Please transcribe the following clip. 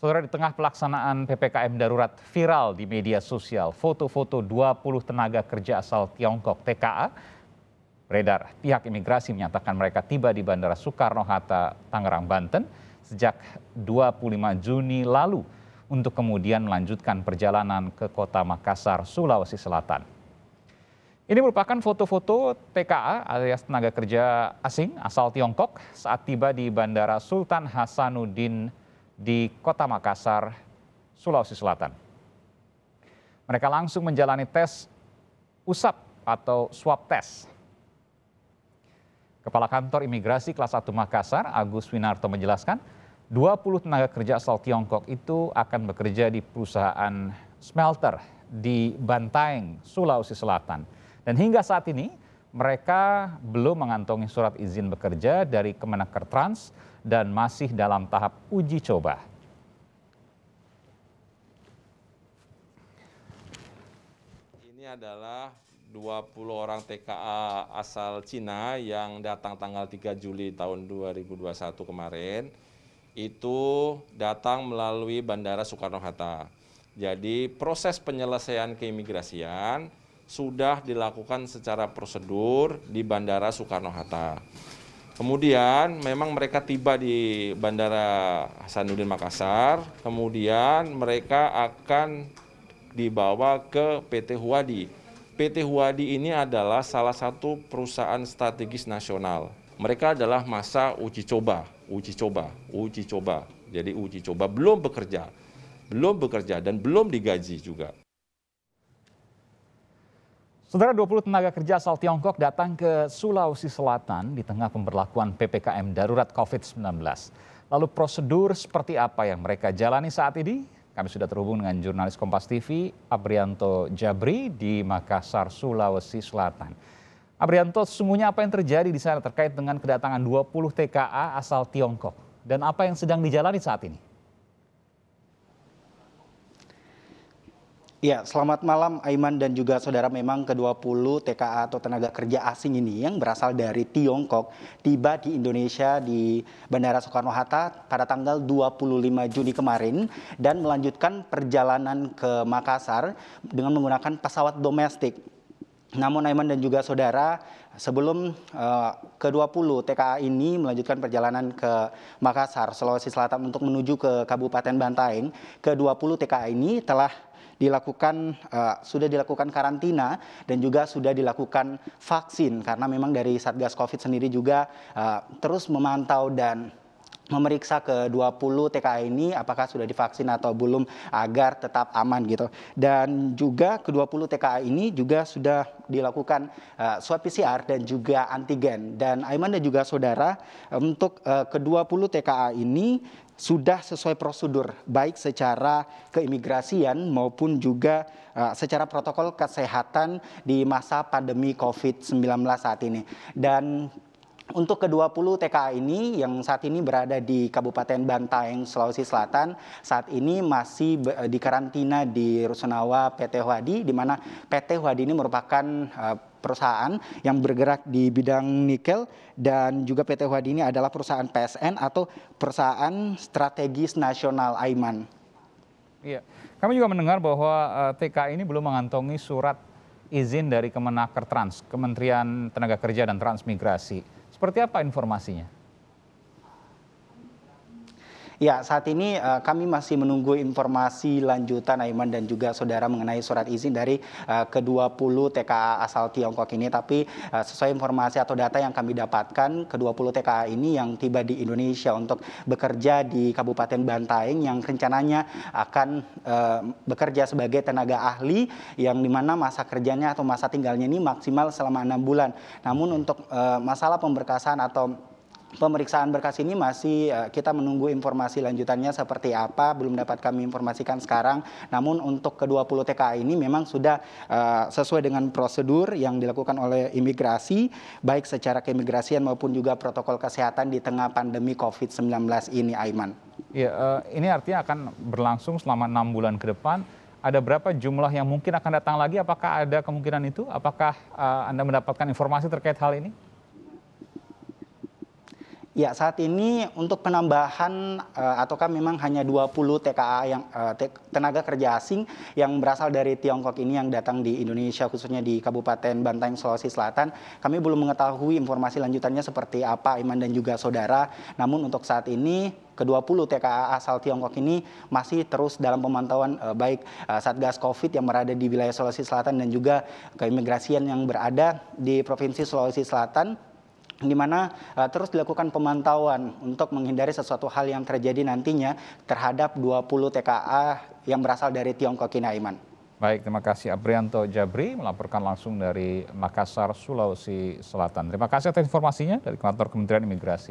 Saudara di tengah pelaksanaan PPKM darurat viral di media sosial, foto-foto 20 tenaga kerja asal Tiongkok TKA beredar. Pihak imigrasi menyatakan mereka tiba di Bandara Soekarno-Hatta, Tangerang, Banten sejak 25 Juni lalu untuk kemudian melanjutkan perjalanan ke kota Makassar, Sulawesi Selatan. Ini merupakan foto-foto TKA alias tenaga kerja asing asal Tiongkok saat tiba di Bandara Sultan Hasanuddin di Kota Makassar, Sulawesi Selatan. Mereka langsung menjalani tes usap atau swab test. Kepala Kantor Imigrasi Kelas 1 Makassar, Agus Winarto menjelaskan, 20 tenaga kerja asal Tiongkok itu akan bekerja di perusahaan smelter di Bantaeng, Sulawesi Selatan. Dan hingga saat ini, mereka belum mengantongi surat izin bekerja dari Kemenaker Trans dan masih dalam tahap uji coba. Ini adalah 20 orang TKA asal Cina yang datang tanggal 3 Juli tahun 2021 kemarin itu datang melalui Bandara Soekarno-Hatta. Jadi proses penyelesaian keimigrasian sudah dilakukan secara prosedur di Bandara Soekarno-Hatta. Kemudian memang mereka tiba di Bandara Hasanuddin Makassar, kemudian mereka akan dibawa ke PT Huadi. PT Huadi ini adalah salah satu perusahaan strategis nasional. Mereka adalah masa uji coba, uji coba, uji coba. Jadi uji coba belum bekerja, belum bekerja dan belum digaji juga. Saudara 20 tenaga kerja asal Tiongkok datang ke Sulawesi Selatan di tengah pemberlakuan PPKM darurat COVID-19. Lalu prosedur seperti apa yang mereka jalani saat ini? Kami sudah terhubung dengan jurnalis Kompas TV, Abrianto Jabri di Makassar, Sulawesi Selatan. Abrianto, sesungguhnya apa yang terjadi di sana terkait dengan kedatangan 20 TKA asal Tiongkok? Dan apa yang sedang dijalani saat ini? Ya, selamat malam Aiman dan juga saudara memang ke-20 TKA atau tenaga kerja asing ini yang berasal dari Tiongkok tiba di Indonesia di Bandara Soekarno-Hatta pada tanggal 25 Juni kemarin dan melanjutkan perjalanan ke Makassar dengan menggunakan pesawat domestik namun Aiman dan juga saudara sebelum uh, eh, ke-20 TKA ini melanjutkan perjalanan ke Makassar, Sulawesi Selatan untuk menuju ke Kabupaten Bantaeng, ke-20 TKA ini telah dilakukan uh, sudah dilakukan karantina dan juga sudah dilakukan vaksin karena memang dari Satgas Covid sendiri juga uh, terus memantau dan memeriksa ke 20 TKI ini apakah sudah divaksin atau belum agar tetap aman gitu. Dan juga ke-20 TKI ini juga sudah dilakukan uh, swab PCR dan juga antigen. Dan Aiman dan juga saudara untuk uh, eh, ke-20 TKA ini sudah sesuai prosedur baik secara keimigrasian maupun juga eh, secara protokol kesehatan di masa pandemi Covid-19 saat ini. Dan untuk ke-20 TKA ini yang saat ini berada di Kabupaten Bantaeng, Sulawesi Selatan, saat ini masih eh, dikarantina di Rusunawa PT Wadi, di mana PT Wadi ini merupakan eh, perusahaan yang bergerak di bidang nikel dan juga PT Wadi ini adalah perusahaan PSN atau perusahaan strategis nasional Aiman. Iya, kami juga mendengar bahwa eh, TKA TK ini belum mengantongi surat izin dari Kemenaker Trans, Kementerian Tenaga Kerja dan Transmigrasi seperti apa informasinya Ya, saat ini eh, kami masih menunggu informasi lanjutan Aiman dan juga saudara mengenai surat izin dari uh, eh, ke-20 TKA asal Tiongkok ini. Tapi eh, sesuai informasi atau data yang kami dapatkan, ke-20 TKA ini yang tiba di Indonesia untuk bekerja di Kabupaten Bantaeng yang rencananya akan bekerja sebagai tenaga ahli yang dimana masa kerjanya atau masa tinggalnya ini maksimal selama enam bulan. Namun untuk masalah pemberkasan atau pemeriksaan berkas ini masih eh, kita menunggu informasi lanjutannya seperti apa belum dapat kami informasikan sekarang namun untuk ke-20 TKA ini memang sudah uh, sesuai dengan prosedur yang dilakukan oleh imigrasi baik secara keimigrasian maupun juga protokol kesehatan di tengah pandemi Covid-19 ini Aiman. Ya, uh, ini artinya akan berlangsung selama enam bulan ke depan ada berapa jumlah yang mungkin akan datang lagi? Apakah ada kemungkinan itu? Apakah uh, Anda mendapatkan informasi terkait hal ini? Ya, saat ini untuk penambahan uh, ataukah memang hanya 20 TKA yang uh, tenaga kerja asing yang berasal dari Tiongkok ini yang datang di Indonesia khususnya di Kabupaten Bantaeng Sulawesi Selatan. Kami belum mengetahui informasi lanjutannya seperti apa Iman dan juga saudara. Namun untuk saat ini ke-20 TKA asal Tiongkok ini masih terus dalam pemantauan uh, baik uh, Satgas Covid yang berada di wilayah Sulawesi Selatan dan juga keimigrasian yang berada di Provinsi Sulawesi Selatan di mana uh, terus dilakukan pemantauan untuk menghindari sesuatu hal yang terjadi nantinya terhadap 20 TKA yang berasal dari Tiongkok ini Baik, terima kasih Abrianto Jabri melaporkan langsung dari Makassar, Sulawesi Selatan. Terima kasih atas informasinya dari kantor Kementerian Imigrasi.